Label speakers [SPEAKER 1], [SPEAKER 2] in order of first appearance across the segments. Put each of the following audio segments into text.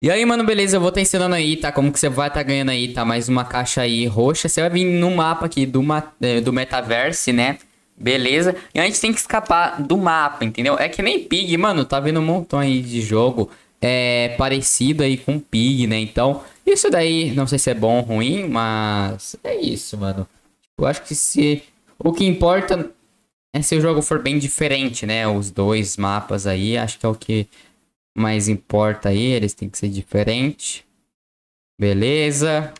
[SPEAKER 1] E aí, mano, beleza? Eu vou estar ensinando aí, tá? Como que você vai estar tá ganhando aí, tá? Mais uma caixa aí roxa. Você vai vir no mapa aqui do, ma eh, do metaverse, né? Beleza? E a gente tem que escapar do mapa, entendeu? É que nem Pig, mano. Tá vendo um montão aí de jogo é, parecido aí com Pig, né? Então, isso daí, não sei se é bom ou ruim, mas é isso, mano. Eu acho que se... O que importa é se o jogo for bem diferente, né? Os dois mapas aí, acho que é o que mais importa aí, eles têm que ser diferente. Beleza.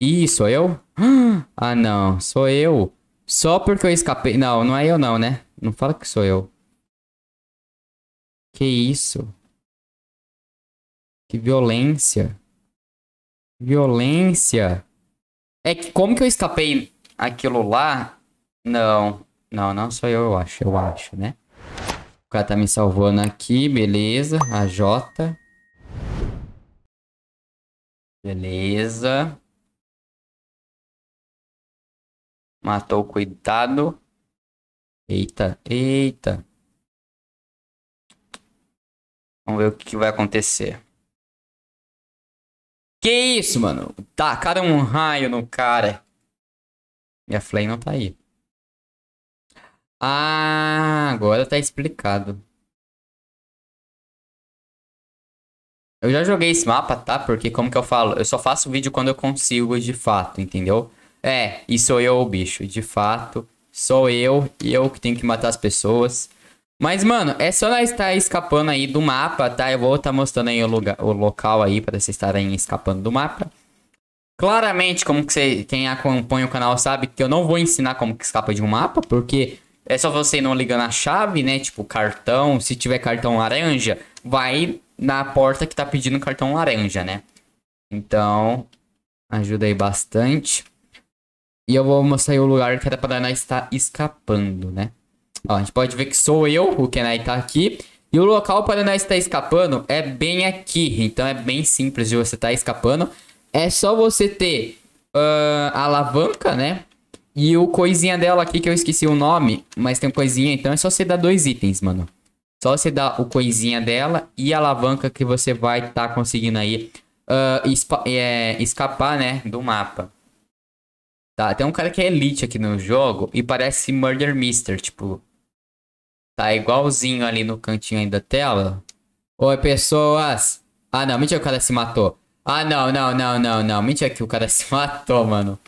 [SPEAKER 1] Ih, sou eu? Ah, não, sou eu. Só porque eu escapei. Não, não é eu não, né? Não fala que sou eu. Que isso?
[SPEAKER 2] Que violência. Violência.
[SPEAKER 1] É que como que eu escapei aquilo lá? Não, não, não sou eu, eu acho, eu acho, né? O cara tá me salvando aqui, beleza. A J. Beleza.
[SPEAKER 2] Matou, cuidado. Eita, eita. Vamos ver o que vai acontecer. Que isso, mano? tá cara, um raio no cara. Minha flame não tá aí. Ah, agora tá explicado.
[SPEAKER 1] Eu já joguei esse mapa, tá? Porque como que eu falo? Eu só faço vídeo quando eu consigo, de fato, entendeu? É, e sou eu o bicho, de fato. Sou eu e eu que tenho que matar as pessoas. Mas, mano, é só nós estar tá escapando aí do mapa, tá? Eu vou estar tá mostrando aí o, lugar, o local aí para vocês estarem escapando do mapa. Claramente, como que você, quem acompanha o canal sabe que eu não vou ensinar como que escapa de um mapa, porque é só você não ligando a chave, né? Tipo, cartão. Se tiver cartão laranja, vai na porta que tá pedindo cartão laranja, né? Então, ajuda aí bastante. E eu vou mostrar aí o lugar que a nós está escapando, né? Ó, a gente pode ver que sou eu, o Kenai tá aqui. E o local para nós estar tá escapando é bem aqui. Então é bem simples de você estar tá escapando. É só você ter uh, a alavanca, né? E o coisinha dela aqui que eu esqueci o nome, mas tem um coisinha, então é só você dar dois itens, mano. Só você dar o coisinha dela e a alavanca que você vai estar tá conseguindo aí uh, é, escapar, né, do mapa. Tá, tem um cara que é elite aqui no jogo e parece Murder Mister, tipo... Tá igualzinho ali no cantinho aí da tela. Oi, pessoas! Ah, não, mentira que o cara se matou. Ah, não, não, não, não, não. Mentira que o cara se matou, mano.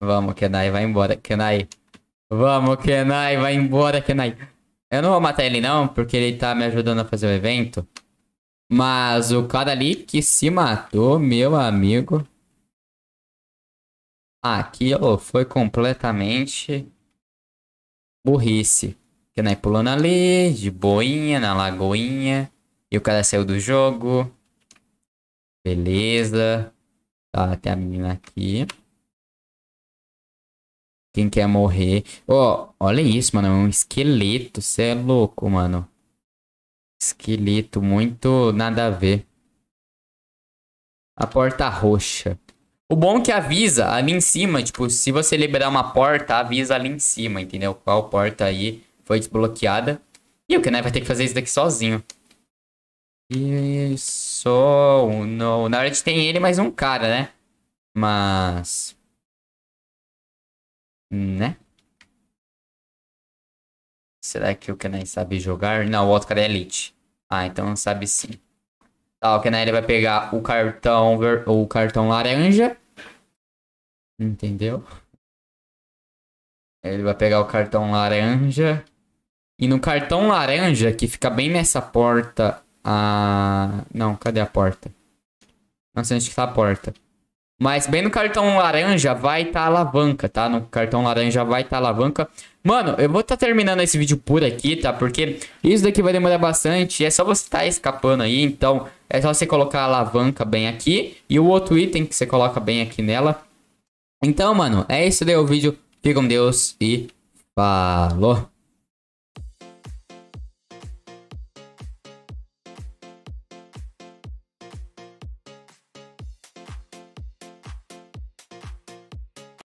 [SPEAKER 1] Vamos, Kenai, vai embora. Kenai. Vamos, Kenai, vai embora, Kenai. Eu não vou matar ele não, porque ele tá me ajudando a fazer o evento. Mas o cara ali que se matou, meu amigo. Aquilo foi completamente burrice. Kenai pulando ali, de boinha, na lagoinha. E o cara saiu do jogo. Beleza. Tá, tem a menina aqui. Quem quer morrer. Ó, oh, olha isso, mano. É um esqueleto. Você é louco, mano. Esqueleto, muito nada a ver. A porta roxa. O bom é que avisa ali em cima, tipo, se você liberar uma porta, avisa ali em cima, entendeu? Qual porta aí foi desbloqueada. E o que né? vai ter que fazer isso daqui sozinho. E só... Não. Na verdade tem ele mais um cara, né?
[SPEAKER 2] Mas... Né?
[SPEAKER 1] Será que o Kenai sabe jogar? Não, o outro cara é elite. Ah, então sabe sim. Tá, o Kenai ele vai pegar o cartão, ver... o cartão laranja. Entendeu? Ele vai pegar o cartão laranja. E no cartão laranja, que fica bem nessa porta. A... Não, cadê a porta? Não sei onde está a porta. Mas bem no cartão laranja vai estar tá alavanca, tá? No cartão laranja vai estar tá alavanca. Mano, eu vou estar tá terminando esse vídeo por aqui, tá? Porque isso daqui vai demorar bastante. É só você estar tá escapando aí. Então, é só você colocar a alavanca bem aqui. E o outro item que você coloca bem aqui nela. Então, mano, é isso daí o vídeo. Fica com Deus e falou!